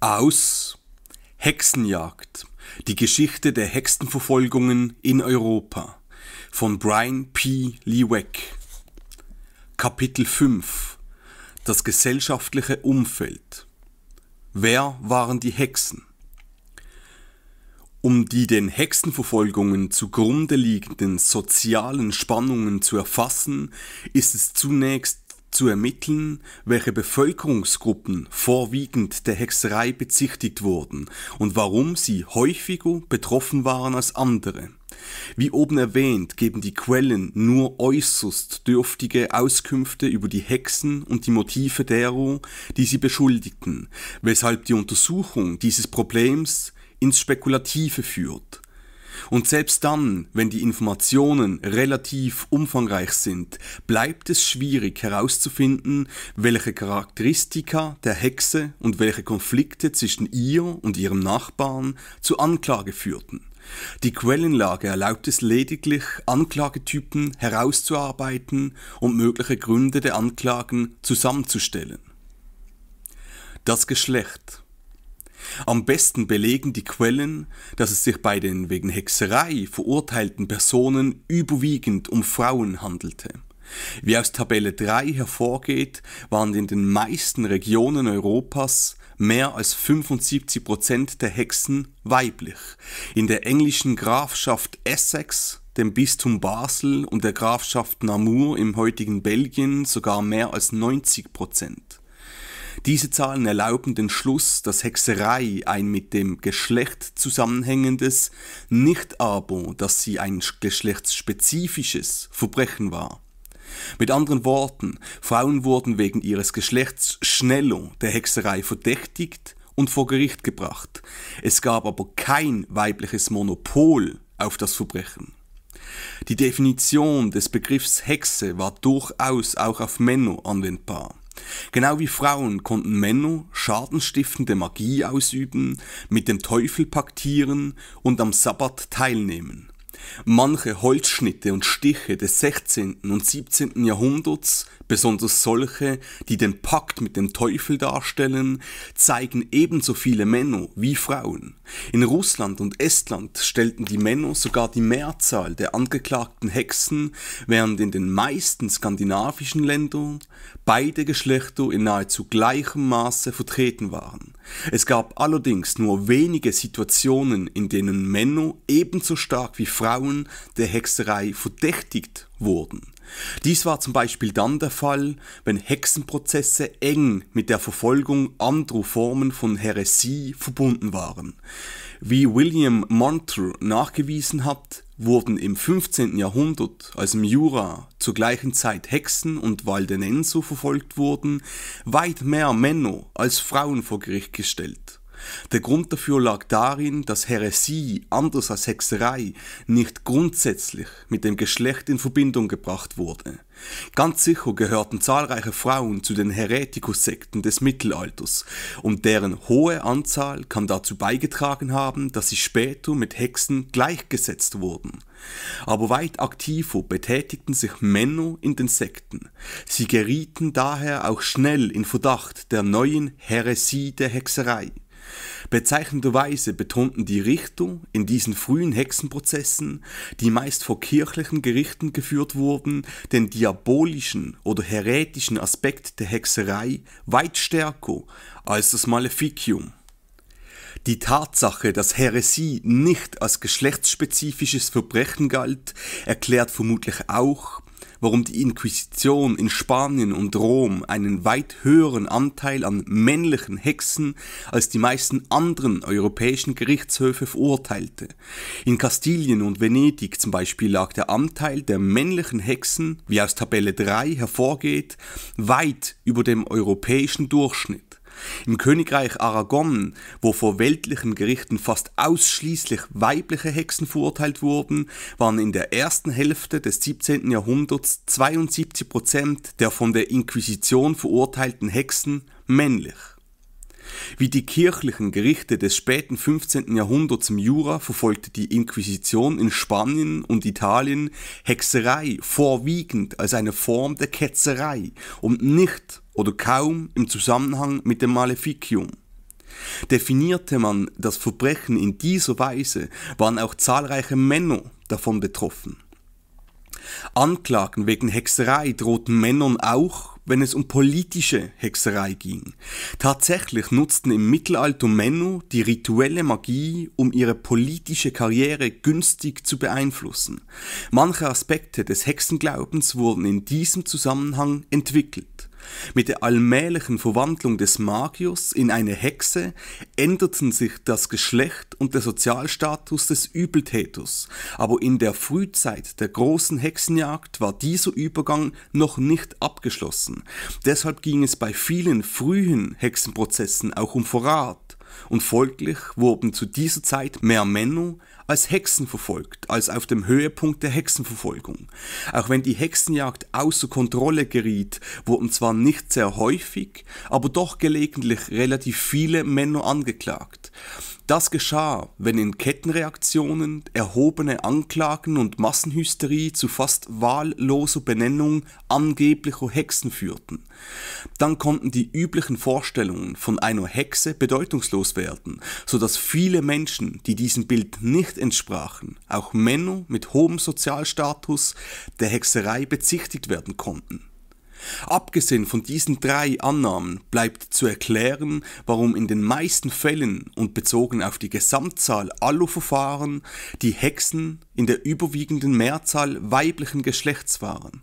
aus Hexenjagd. Die Geschichte der Hexenverfolgungen in Europa von Brian P. Leweck. Kapitel 5 Das gesellschaftliche Umfeld. Wer waren die Hexen? Um die den Hexenverfolgungen zugrunde liegenden sozialen Spannungen zu erfassen, ist es zunächst zu ermitteln, welche Bevölkerungsgruppen vorwiegend der Hexerei bezichtigt wurden und warum sie häufiger betroffen waren als andere. Wie oben erwähnt, geben die Quellen nur äußerst dürftige Auskünfte über die Hexen und die Motive derer, die sie beschuldigten, weshalb die Untersuchung dieses Problems ins Spekulative führt, und selbst dann, wenn die Informationen relativ umfangreich sind, bleibt es schwierig herauszufinden, welche Charakteristika der Hexe und welche Konflikte zwischen ihr und ihrem Nachbarn zur Anklage führten. Die Quellenlage erlaubt es lediglich, Anklagetypen herauszuarbeiten und mögliche Gründe der Anklagen zusammenzustellen. Das Geschlecht am besten belegen die Quellen, dass es sich bei den wegen Hexerei verurteilten Personen überwiegend um Frauen handelte. Wie aus Tabelle 3 hervorgeht, waren in den meisten Regionen Europas mehr als 75 Prozent der Hexen weiblich. In der englischen Grafschaft Essex, dem Bistum Basel und der Grafschaft Namur im heutigen Belgien sogar mehr als 90 Prozent. Diese Zahlen erlauben den Schluss, dass Hexerei ein mit dem Geschlecht zusammenhängendes, nicht aber, dass sie ein geschlechtsspezifisches Verbrechen war. Mit anderen Worten, Frauen wurden wegen ihres Geschlechts schneller der Hexerei verdächtigt und vor Gericht gebracht. Es gab aber kein weibliches Monopol auf das Verbrechen. Die Definition des Begriffs Hexe war durchaus auch auf Männer anwendbar. Genau wie Frauen konnten Männer schadenstiftende Magie ausüben, mit dem Teufel paktieren und am Sabbat teilnehmen. Manche Holzschnitte und Stiche des 16. und 17. Jahrhunderts, besonders solche, die den Pakt mit dem Teufel darstellen, zeigen ebenso viele Männer wie Frauen. In Russland und Estland stellten die Männer sogar die Mehrzahl der angeklagten Hexen, während in den meisten skandinavischen Ländern beide Geschlechter in nahezu gleichem Maße vertreten waren. Es gab allerdings nur wenige Situationen, in denen Männer ebenso stark wie Frauen der Hexerei verdächtigt wurden. Dies war zum Beispiel dann der Fall, wenn Hexenprozesse eng mit der Verfolgung anderer Formen von Häresie verbunden waren. Wie William Monter nachgewiesen hat, wurden im 15. Jahrhundert, als im Jura zur gleichen Zeit Hexen und Waldenenser verfolgt wurden, weit mehr Männer als Frauen vor Gericht gestellt. Der Grund dafür lag darin, dass Häresie, anders als Hexerei, nicht grundsätzlich mit dem Geschlecht in Verbindung gebracht wurde. Ganz sicher gehörten zahlreiche Frauen zu den Heretikussekten des Mittelalters und deren hohe Anzahl kann dazu beigetragen haben, dass sie später mit Hexen gleichgesetzt wurden. Aber weit aktiver betätigten sich Männer in den Sekten. Sie gerieten daher auch schnell in Verdacht der neuen Häresie der Hexerei. Bezeichnenderweise betonten die Richter in diesen frühen Hexenprozessen, die meist vor kirchlichen Gerichten geführt wurden, den diabolischen oder heretischen Aspekt der Hexerei weit stärker als das Maleficium. Die Tatsache, dass Häresie nicht als geschlechtsspezifisches Verbrechen galt, erklärt vermutlich auch, warum die Inquisition in Spanien und Rom einen weit höheren Anteil an männlichen Hexen als die meisten anderen europäischen Gerichtshöfe verurteilte. In Kastilien und Venedig zum Beispiel lag der Anteil der männlichen Hexen, wie aus Tabelle 3 hervorgeht, weit über dem europäischen Durchschnitt. Im Königreich Aragon, wo vor weltlichen Gerichten fast ausschließlich weibliche Hexen verurteilt wurden, waren in der ersten Hälfte des 17. Jahrhunderts 72 Prozent der von der Inquisition verurteilten Hexen männlich. Wie die kirchlichen Gerichte des späten 15. Jahrhunderts im Jura verfolgte die Inquisition in Spanien und Italien Hexerei vorwiegend als eine Form der Ketzerei und nicht oder kaum im Zusammenhang mit dem Maleficium. Definierte man das Verbrechen in dieser Weise, waren auch zahlreiche Männer davon betroffen. Anklagen wegen Hexerei drohten Männern auch, wenn es um politische Hexerei ging. Tatsächlich nutzten im Mittelalter Männer die rituelle Magie, um ihre politische Karriere günstig zu beeinflussen. Manche Aspekte des Hexenglaubens wurden in diesem Zusammenhang entwickelt. Mit der allmählichen Verwandlung des Magiers in eine Hexe änderten sich das Geschlecht und der Sozialstatus des Übeltäters, aber in der Frühzeit der großen Hexenjagd war dieser Übergang noch nicht abgeschlossen. Deshalb ging es bei vielen frühen Hexenprozessen auch um Verrat und folglich wurden zu dieser Zeit mehr Männer als Hexen verfolgt, als auf dem Höhepunkt der Hexenverfolgung. Auch wenn die Hexenjagd außer Kontrolle geriet, wurden zwar nicht sehr häufig, aber doch gelegentlich relativ viele Männer angeklagt. Das geschah, wenn in Kettenreaktionen erhobene Anklagen und Massenhysterie zu fast wahlloser Benennung angeblicher Hexen führten. Dann konnten die üblichen Vorstellungen von einer Hexe bedeutungslos werden, sodass viele Menschen, die diesem Bild nicht entsprachen, auch Männer mit hohem Sozialstatus, der Hexerei bezichtigt werden konnten. Abgesehen von diesen drei Annahmen bleibt zu erklären, warum in den meisten Fällen und bezogen auf die Gesamtzahl aller Verfahren die Hexen in der überwiegenden Mehrzahl weiblichen Geschlechts waren.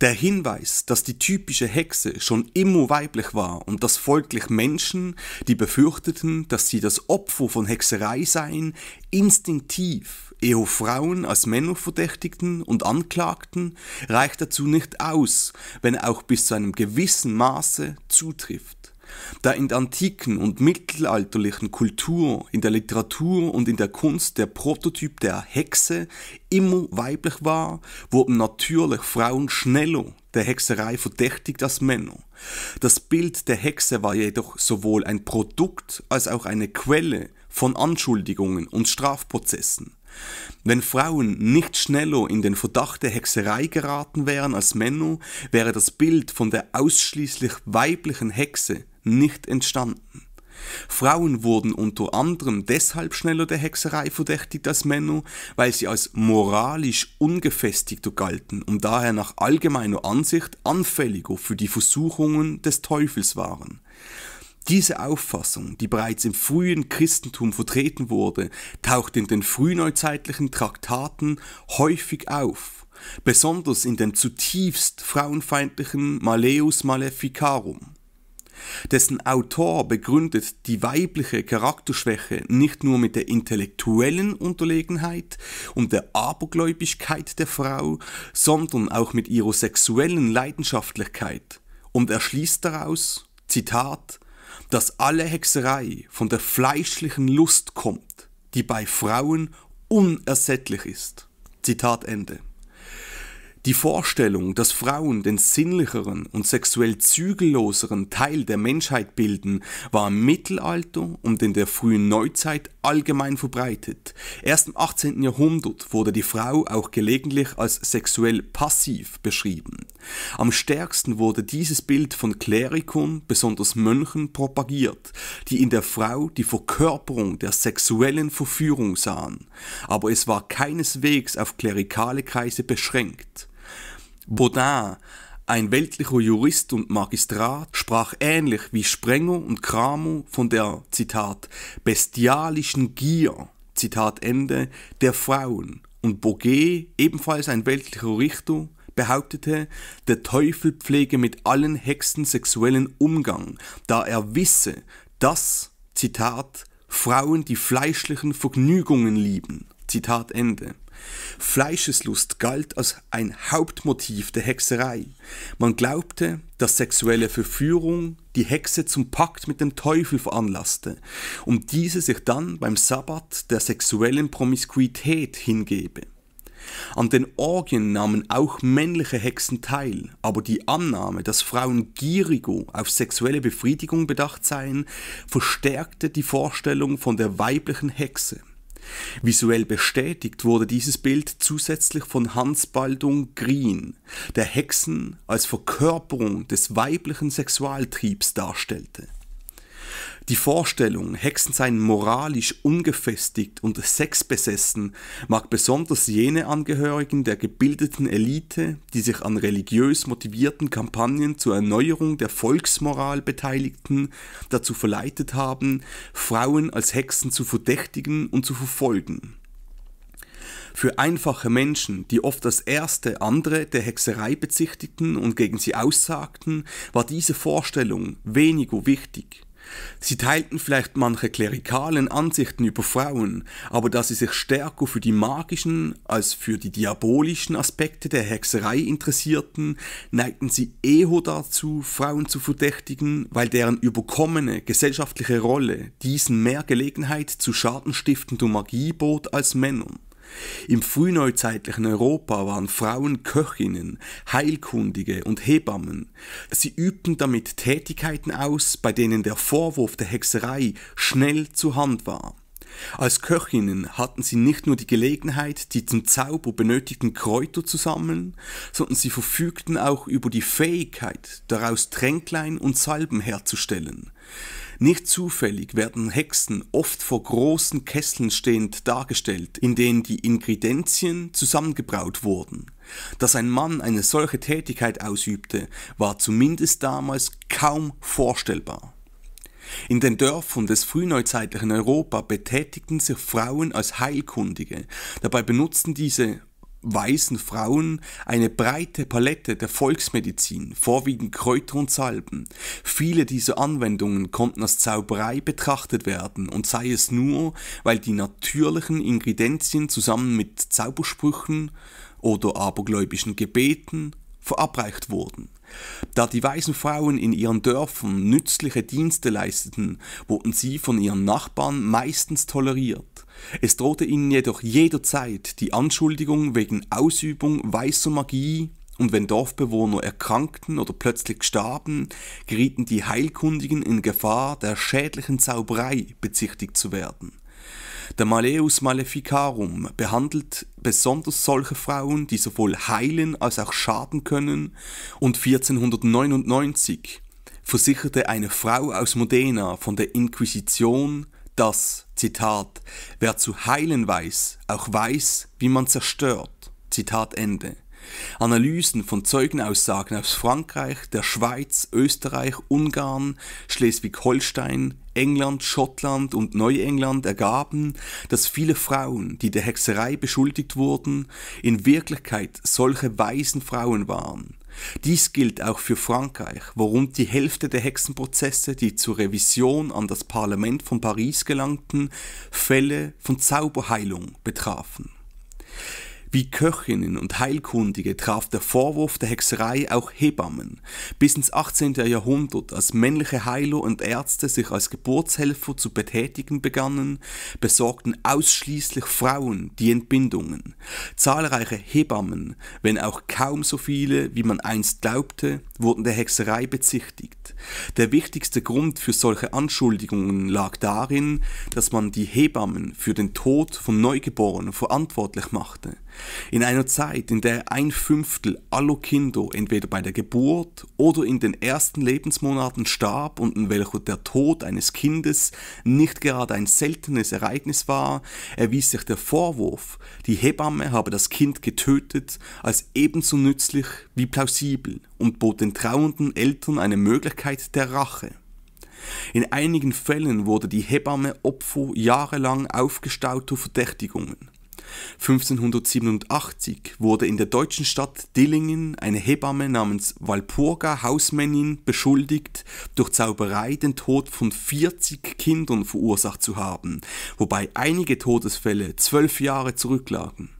Der Hinweis, dass die typische Hexe schon immer weiblich war und dass folglich Menschen, die befürchteten, dass sie das Opfer von Hexerei seien, instinktiv eher Frauen als Männer verdächtigten und anklagten, reicht dazu nicht aus, wenn auch bis zu einem gewissen Maße zutrifft. Da in der antiken und mittelalterlichen Kultur, in der Literatur und in der Kunst der Prototyp der Hexe immer weiblich war, wurden natürlich Frauen schneller der Hexerei verdächtigt als Männer. Das Bild der Hexe war jedoch sowohl ein Produkt als auch eine Quelle von Anschuldigungen und Strafprozessen. Wenn Frauen nicht schneller in den Verdacht der Hexerei geraten wären als Männer, wäre das Bild von der ausschließlich weiblichen Hexe nicht entstanden. Frauen wurden unter anderem deshalb schneller der Hexerei verdächtigt als Männer, weil sie als moralisch ungefestigter galten und daher nach allgemeiner Ansicht anfälliger für die Versuchungen des Teufels waren. Diese Auffassung, die bereits im frühen Christentum vertreten wurde, taucht in den frühneuzeitlichen Traktaten häufig auf, besonders in dem zutiefst frauenfeindlichen Maleus Maleficarum. Dessen Autor begründet die weibliche Charakterschwäche nicht nur mit der intellektuellen Unterlegenheit und der Abergläubigkeit der Frau, sondern auch mit ihrer sexuellen Leidenschaftlichkeit und erschließt daraus, Zitat, dass alle Hexerei von der fleischlichen Lust kommt, die bei Frauen unersättlich ist. Zitat Ende. Die Vorstellung, dass Frauen den sinnlicheren und sexuell zügelloseren Teil der Menschheit bilden, war im Mittelalter und in der frühen Neuzeit allgemein verbreitet. Erst im 18. Jahrhundert wurde die Frau auch gelegentlich als sexuell passiv beschrieben. Am stärksten wurde dieses Bild von Klerikern, besonders Mönchen, propagiert, die in der Frau die Verkörperung der sexuellen Verführung sahen, aber es war keineswegs auf klerikale Kreise beschränkt. Baudin, ein weltlicher Jurist und Magistrat, sprach ähnlich wie Sprenger und Kramer von der, Zitat, bestialischen Gier, Zitat Ende, der Frauen und Bourget, ebenfalls ein weltlicher Richter, behauptete, der Teufel pflege mit allen Hexen sexuellen Umgang, da er wisse, dass, Zitat, Frauen die fleischlichen Vergnügungen lieben. Zitat Ende. Fleischeslust galt als ein Hauptmotiv der Hexerei. Man glaubte, dass sexuelle Verführung die Hexe zum Pakt mit dem Teufel veranlasste, um diese sich dann beim Sabbat der sexuellen Promiskuität hingebe. An den Orgien nahmen auch männliche Hexen teil, aber die Annahme, dass Frauen gierigo auf sexuelle Befriedigung bedacht seien, verstärkte die Vorstellung von der weiblichen Hexe. Visuell bestätigt wurde dieses Bild zusätzlich von Hans Baldung Green, der Hexen als Verkörperung des weiblichen Sexualtriebs darstellte. Die Vorstellung, Hexen seien moralisch ungefestigt und sexbesessen, mag besonders jene Angehörigen der gebildeten Elite, die sich an religiös motivierten Kampagnen zur Erneuerung der Volksmoral beteiligten, dazu verleitet haben, Frauen als Hexen zu verdächtigen und zu verfolgen. Für einfache Menschen, die oft das erste andere der Hexerei bezichtigten und gegen sie aussagten, war diese Vorstellung weniger wichtig. Sie teilten vielleicht manche klerikalen Ansichten über Frauen, aber da sie sich stärker für die magischen als für die diabolischen Aspekte der Hexerei interessierten, neigten sie eher dazu, Frauen zu verdächtigen, weil deren überkommene gesellschaftliche Rolle diesen mehr Gelegenheit zu schadenstiftender Magie bot als Männern. Im frühneuzeitlichen Europa waren Frauen Köchinnen, Heilkundige und Hebammen. Sie übten damit Tätigkeiten aus, bei denen der Vorwurf der Hexerei schnell zur Hand war. Als Köchinnen hatten sie nicht nur die Gelegenheit, die zum Zauber benötigten Kräuter zu sammeln, sondern sie verfügten auch über die Fähigkeit, daraus Tränklein und Salben herzustellen. Nicht zufällig werden Hexen oft vor großen Kesseln stehend dargestellt, in denen die Ingredienzien zusammengebraut wurden. Dass ein Mann eine solche Tätigkeit ausübte, war zumindest damals kaum vorstellbar. In den Dörfern des frühneuzeitlichen Europa betätigten sich Frauen als Heilkundige. Dabei benutzten diese weißen Frauen eine breite Palette der Volksmedizin, vorwiegend Kräuter und Salben. Viele dieser Anwendungen konnten als Zauberei betrachtet werden und sei es nur, weil die natürlichen Ingredienzien zusammen mit Zaubersprüchen oder abergläubischen Gebeten verabreicht wurden. Da die weißen Frauen in ihren Dörfern nützliche Dienste leisteten, wurden sie von ihren Nachbarn meistens toleriert. Es drohte ihnen jedoch jederzeit die Anschuldigung wegen Ausübung weißer Magie, und wenn Dorfbewohner erkrankten oder plötzlich starben, gerieten die Heilkundigen in Gefahr, der schädlichen Zauberei bezichtigt zu werden. Der Maleus Maleficarum behandelt besonders solche Frauen, die sowohl heilen als auch schaden können und 1499 versicherte eine Frau aus Modena von der Inquisition, dass, Zitat, wer zu heilen weiß, auch weiß, wie man zerstört. Zitat Ende. Analysen von Zeugenaussagen aus Frankreich, der Schweiz, Österreich, Ungarn, Schleswig-Holstein, England, Schottland und Neuengland ergaben, dass viele Frauen, die der Hexerei beschuldigt wurden, in Wirklichkeit solche weisen Frauen waren. Dies gilt auch für Frankreich, wo rund die Hälfte der Hexenprozesse, die zur Revision an das Parlament von Paris gelangten, Fälle von Zauberheilung betrafen. Wie Köchinnen und Heilkundige traf der Vorwurf der Hexerei auch Hebammen. Bis ins 18. Jahrhundert, als männliche Heiler und Ärzte sich als Geburtshelfer zu betätigen begannen, besorgten ausschließlich Frauen die Entbindungen. Zahlreiche Hebammen, wenn auch kaum so viele, wie man einst glaubte, wurden der Hexerei bezichtigt. Der wichtigste Grund für solche Anschuldigungen lag darin, dass man die Hebammen für den Tod von Neugeborenen verantwortlich machte. In einer Zeit, in der ein Fünftel aller Kinder entweder bei der Geburt oder in den ersten Lebensmonaten starb und in welcher der Tod eines Kindes nicht gerade ein seltenes Ereignis war, erwies sich der Vorwurf, die Hebamme habe das Kind getötet, als ebenso nützlich wie plausibel und bot den trauernden Eltern eine Möglichkeit der Rache. In einigen Fällen wurde die Hebamme Opfer jahrelang aufgestauter Verdächtigungen. 1587 wurde in der deutschen Stadt Dillingen eine Hebamme namens Walpurga Hausmännin beschuldigt, durch Zauberei den Tod von 40 Kindern verursacht zu haben, wobei einige Todesfälle zwölf Jahre zurücklagen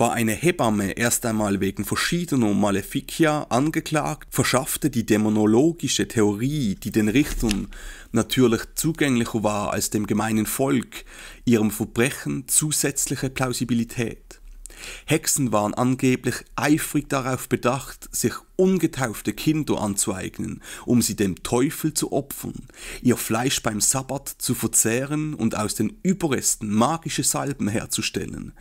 war eine Hebamme erst einmal wegen verschiedener Maleficia angeklagt, verschaffte die dämonologische Theorie, die den Richtern natürlich zugänglicher war als dem gemeinen Volk, ihrem Verbrechen zusätzliche Plausibilität. Hexen waren angeblich eifrig darauf bedacht, sich ungetaufte Kinder anzueignen, um sie dem Teufel zu opfern, ihr Fleisch beim Sabbat zu verzehren und aus den Überresten magische Salben herzustellen.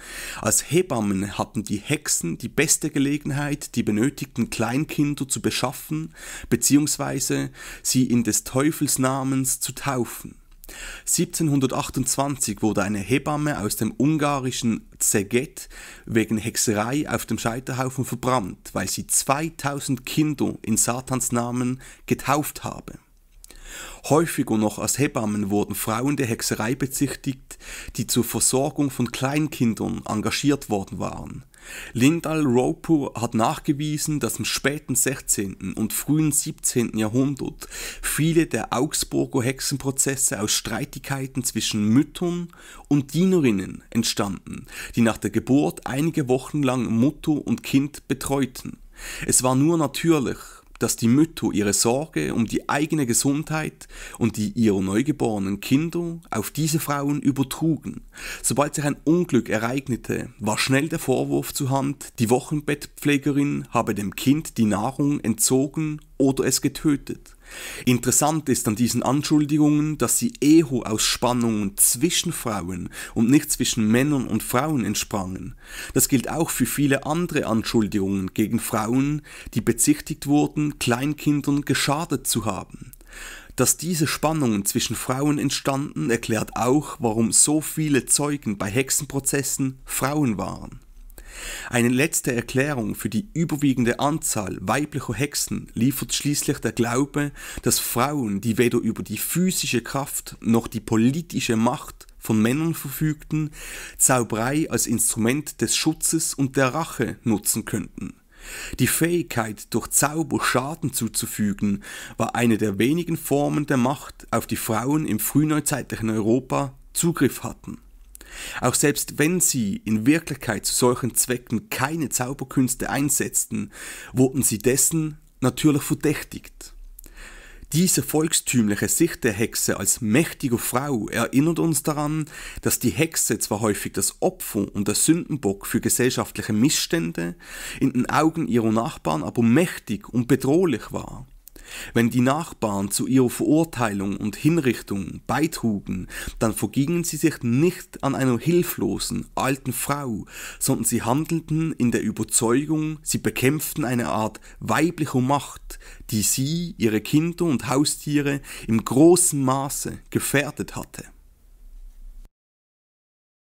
Als Hebammen hatten die Hexen die beste Gelegenheit, die benötigten Kleinkinder zu beschaffen bzw. sie in des Teufels Namens zu taufen. 1728 wurde eine Hebamme aus dem ungarischen Szeged wegen Hexerei auf dem Scheiterhaufen verbrannt, weil sie 2000 Kinder in Satans Namen getauft habe. Häufiger noch als Hebammen wurden Frauen der Hexerei bezichtigt, die zur Versorgung von Kleinkindern engagiert worden waren. Lindal Roper hat nachgewiesen, dass im späten 16. und frühen 17. Jahrhundert viele der Augsburger Hexenprozesse aus Streitigkeiten zwischen Müttern und Dienerinnen entstanden, die nach der Geburt einige Wochen lang Mutter und Kind betreuten. Es war nur natürlich, dass die Mütter ihre Sorge um die eigene Gesundheit und die ihrer neugeborenen Kinder auf diese Frauen übertrugen. Sobald sich ein Unglück ereignete, war schnell der Vorwurf zur Hand, die Wochenbettpflegerin habe dem Kind die Nahrung entzogen oder es getötet. Interessant ist an diesen Anschuldigungen, dass sie eho Spannungen zwischen Frauen und nicht zwischen Männern und Frauen entsprangen. Das gilt auch für viele andere Anschuldigungen gegen Frauen, die bezichtigt wurden, Kleinkindern geschadet zu haben. Dass diese Spannungen zwischen Frauen entstanden, erklärt auch, warum so viele Zeugen bei Hexenprozessen Frauen waren. Eine letzte Erklärung für die überwiegende Anzahl weiblicher Hexen liefert schließlich der Glaube, dass Frauen, die weder über die physische Kraft noch die politische Macht von Männern verfügten, Zauberei als Instrument des Schutzes und der Rache nutzen könnten. Die Fähigkeit, durch Zauber Schaden zuzufügen, war eine der wenigen Formen der Macht, auf die Frauen im frühneuzeitlichen Europa Zugriff hatten. Auch selbst wenn sie in Wirklichkeit zu solchen Zwecken keine Zauberkünste einsetzten, wurden sie dessen natürlich verdächtigt. Diese volkstümliche Sicht der Hexe als mächtige Frau erinnert uns daran, dass die Hexe zwar häufig das Opfer und der Sündenbock für gesellschaftliche Missstände, in den Augen ihrer Nachbarn aber mächtig und bedrohlich war. Wenn die Nachbarn zu ihrer Verurteilung und Hinrichtung beitrugen, dann vergingen sie sich nicht an einer hilflosen, alten Frau, sondern sie handelten in der Überzeugung, sie bekämpften eine Art weiblicher Macht, die sie, ihre Kinder und Haustiere im großen Maße gefährdet hatte.